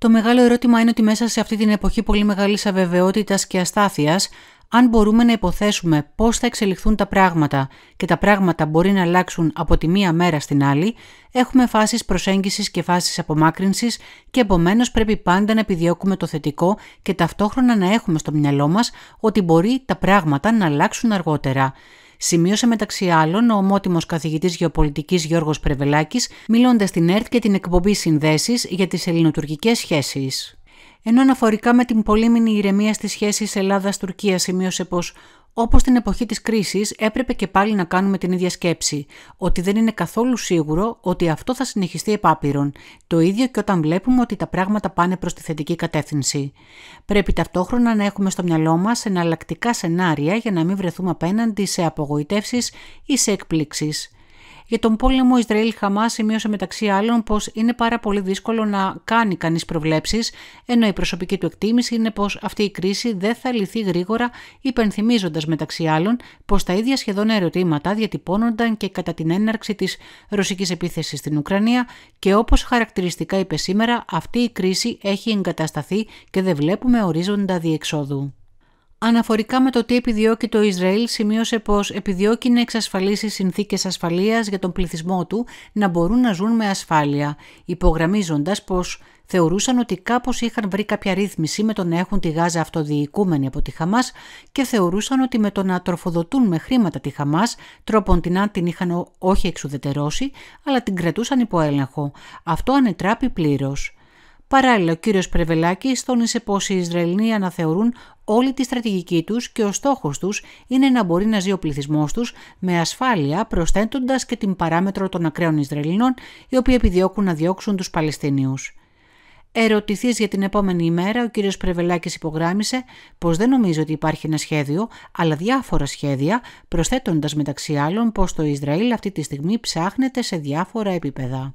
Το μεγάλο ερώτημα είναι ότι μέσα σε αυτή την εποχή πολύ μεγάλης αβεβαιότητας και αστάθειας, αν μπορούμε να υποθέσουμε πώς θα εξελιχθούν τα πράγματα και τα πράγματα μπορεί να αλλάξουν από τη μία μέρα στην άλλη, έχουμε φάσεις προσέγγισης και φάσεις απομάκρυνσης και επομένως πρέπει πάντα να επιδιώκουμε το θετικό και ταυτόχρονα να έχουμε στο μυαλό μας ότι μπορεί τα πράγματα να αλλάξουν αργότερα. Σημείωσε μεταξύ άλλων ο ομότιμος καθηγητής γεωπολιτικής Γιώργος Πρεβελάκης, μιλώντας στην ΕΡΤ και την εκπομπή Συνδέσεις για τις ελληνοτουρκικές σχέσεις. Ενώ αναφορικά με την πολύμηνη ηρεμία στις σχέσεις Ελλάδας-Τουρκία σημείωσε πως Όπως στην εποχή της κρίσης, έπρεπε και πάλι να κάνουμε την ίδια σκέψη, ότι δεν είναι καθόλου σίγουρο ότι αυτό θα συνεχιστεί επάπειρον, το ίδιο και όταν βλέπουμε ότι τα πράγματα πάνε προς τη θετική κατεύθυνση. Πρέπει ταυτόχρονα να έχουμε στο μυαλό μας εναλλακτικά σενάρια για να μην βρεθούμε απέναντι σε απογοητεύσεις ή σε εκπλήξεις. Για τον πόλεμο Ισραήλ-Χαμά σημείωσε μεταξύ άλλων πως είναι πάρα πολύ δύσκολο να κάνει κανείς προβλέψεις, ενώ η προσωπική του εκτίμηση είναι πως αυτή η κρίση δεν θα λυθεί γρήγορα, υπενθυμίζοντας μεταξύ άλλων πως τα ίδια σχεδόν ερωτήματα διατυπώνονταν και κατά την έναρξη της ρωσικής επίθεσης στην Ουκρανία και όπως χαρακτηριστικά είπε σήμερα, αυτή η κρίση έχει εγκατασταθεί και δεν βλέπουμε ορίζοντα διεξόδου. Αναφορικά με το τι επιδιώκει το Ισραήλ, σημείωσε πως επιδιώκει να εξασφαλίσει συνθήκες ασφαλείας για τον πληθυσμό του να μπορούν να ζουν με ασφάλεια, υπογραμμίζοντας πως θεωρούσαν ότι κάπως είχαν βρει κάποια ρύθμιση με το να έχουν τη Γάζα αυτοδιοικούμενη από τη Χαμάς και θεωρούσαν ότι με το να τροφοδοτούν με χρήματα τη Χαμάς, τρόπον την αν την είχαν όχι εξουδετερώσει, αλλά την κρατούσαν υπό έλεγχο. Αυτό ανετράπη πλήρως. Παράλληλα, ο κύριος Πρεβελάκης τόνισε πως οι Ισραηλοί αναθεωρούν όλη τη στρατηγική τους και ο στόχος τους είναι να μπορεί να ζει ο πληθυσμός τους με ασφάλεια προσθέτοντας και την παράμετρο των ακραίων Ισραηλινών οι οποίοι επιδιώκουν να διώξουν τους Παλαιστινίους. Ερωτηθείς για την επόμενη ημέρα, ο κύριος Πρεβελάκης υπογράμισε πως δεν νομίζω ότι υπάρχει ένα σχέδιο, αλλά διάφορα σχέδια, προσθέτοντας μεταξύ άλλων πως το Ισραήλ αυτή τη στιγμή ψάχνεται σε διάφορα επίπεδα.